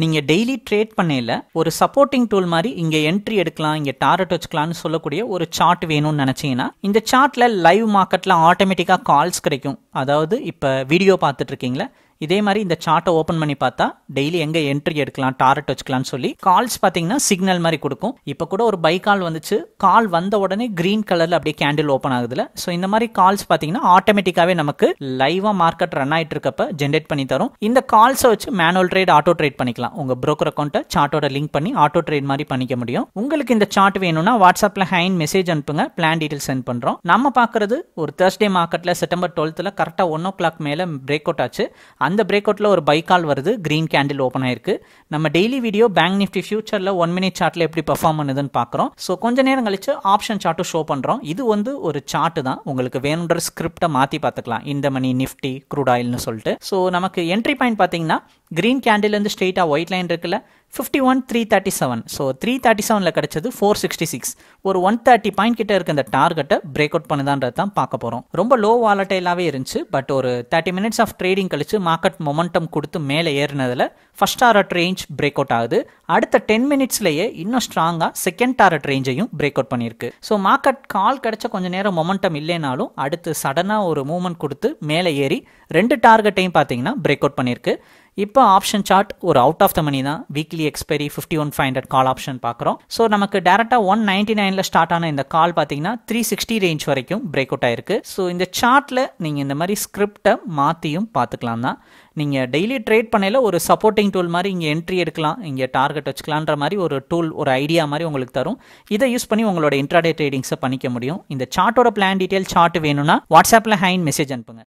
நீங்கள் daily trade பண்ணையில் ஒரு சப்போர்ட்டிங் டூல் மாதிரி இங்கே என்ட்ரி எடுக்கலாம் இங்கே டார்கெட் வச்சுக்கலாம்னு சொல்லக்கூடிய ஒரு சார்ட் வேணும்னு நினச்சிங்கன்னா இந்த சார்ட்டில் லைவ் மார்க்கெட்டில் ஆட்டோமேட்டிக்காக கால்ஸ் கிடைக்கும் அதாவது இப்போ வீடியோ பார்த்துட்டு இருக்கீங்களா இதே மாதிரி இந்த சார்ட்டை ஓப்பன் பண்ணி பார்த்தா டெய்லி எங்கே என்ட்ரி எடுக்கலாம் டார்கெட் வச்சுக்கலாம்னு சொல்லி கால்ஸ் பார்த்தீங்கன்னா சிக்னல் மாதிரி கொடுக்கும் இப்போ கூட ஒரு பை கால் வந்துச்சு கால் வந்த உடனே கிரீன் கலரில் அப்படியே கேண்டில் ஓப்பன் ஆகுதுல ஸோ இந்த மாதிரி கால்ஸ் பார்த்தீங்கன்னா ஆட்டோமேட்டிக்காவே நமக்கு லைவாக மார்க்கெட் ரன் ஆகிட்டு இருக்கப்ப ஜென்ரேட் பண்ணி தரும் இந்த கால்ஸை வச்சு மேனுவல் ட்ரேட் ஆட்டோ ட்ரேட் பண்ணிக்கலாம் உங்கள் ப்ரோக்கர் அக்கௌண்ட்டை சார்ட்டோட லிங்க் பண்ணி ஆட்டோ ட்ரேட் மாதிரி பண்ணிக்க முடியும் உங்களுக்கு இந்த சார்ட் வேணும்னா வாட்ஸ்அப்பில் ஹைன் மெசேஜ் அனுப்புங்க பிளான் டீட்டெயில் சென்ட் பண்ணுறோம் நம்ம பார்க்குறது ஒரு தேர்ஸ்டே மார்க்கெட்டில் செப்டம்பர் டுவெல்த்தில் கரெக்டாக ஒன் ஓ கிளாக் மேலே பிரேக் அவுட் ஆச்சு அந்த பிரேக் அவுட்டில் ஒரு பை கால் வருது க்ரீன் கேண்டில் ஓப்பன் ஆயிருக்கு நம்ம டெய்லி வீடியோ பேங்க் நிஃப்டி ஃபியூச்சரில் ஒன் மினிட் சார்ட்டில் எப்படி பர்ஃபார்ம் பண்ணுதுன்னு பார்க்குறோம் ஸோ கொஞ்ச நேரம் கழிச்சு ஆப்ஷன் சார்ட்டும் ஷோ பண்ணுறோம் இது வந்து ஒரு சார்ட்டு தான் உங்களுக்கு வேணுன்ற ஸ்கிரிப்டை மாற்றி பார்த்துக்கலாம் இந்த மணி நிஃப்டி க்ரூட் ஆயில்னு சொல்லிட்டு ஸோ நமக்கு என்ட்ரி பாயிண்ட் பார்த்தீங்கன்னா க்ரீன் இருந்து ஸ்ட்ரெயிட்டாக ஒயிட் லைன் இருக்குல்ல fifty one three thirty seven so three thirty செவனில் கிடச்சது ஃபோர் சிக்ஸ்டி சிக்ஸ் ஒரு ஒன் தேர்ட்டி பாயிண்ட் கிட்ட இருக்க இந்த டார்கெட்டை பிரேக் அவுட் பண்ணுதான்றது தான் பார்க்க போகிறோம் ரொம்ப லோ வாலட்டைலாகவே இருந்துச்சு பட் ஒரு தேர்ட்டி மினிட்ஸ் ஆஃப் ட்ரேடிங் கழிச்சு மார்க்கெட் மொமெண்டம் கொடுத்து மேலே ஏறினதில் first target range break out ஆகுது அடுத்த டென் மினிட்ஸ்லேயே இன்னும் ஸ்ட்ராங்காக செகண்ட் டாரட் ரேஞ்சையும் பிரேக் அவுட் பண்ணியிருக்கு ஸோ மார்க்கெட் கால் கிடச்ச கொஞ்ச நேரம் மொமெண்டம் இல்லைனாலும் அடுத்து சடனாக ஒரு மூவ்மெண்ட் கொடுத்து மேலே ஏறி ரெண்டு டார்கெட்டையும் பார்த்தீங்கன்னா பிரேக் அவுட் பண்ணியிருக்கு இப்போ ஆப்ஷன் சார்ட் ஒரு அவுட் ஆஃப் த மணி தான் weekly expiry fifty one five hundred call option பார்க்குறோம் ஸோ நமக்கு டேரெக்டாக ஒன் நைன்டி நைனில் ஸ்டார்ட் ஆன இந்த கால் பார்த்தீங்கன்னா த்ரீ சிக்ஸ்டி ரேஞ்ச் வரைக்கும் பிரேக் அவுட் ஆயிருக்கு ஸோ இந்த சார்ட்டில் நீங்கள் இந்த மாதிரி ஸ்கிரிப்டை மாற்றியும் பார்த்துக்கலாம் தான் நீங்கள் டெய்லி ட்ரேட் பண்ணையில் ஒரு சப்போர்ட்டிங் டூல் மாதிரி இங்கே என்ட்ரி எடுக்கலாம் இங்கே டார்கெட் வச்சுக்கலான்ற மாதிரி ஒரு டூல் ஒரு ஐடியா மாதிரி உங்களுக்கு தரும் இதை யூஸ் பண்ணி உங்களோட இன்ட்ராடே ட்ரேடிங்ஸை பண்ணிக்க முடியும் இந்த சார்ட்டோட பிளான் டீட்டெயில் சார்ட் வேணும்னா வாட்ஸ்அப்பில் ஹைன் மெசேஜ் அனுப்புங்க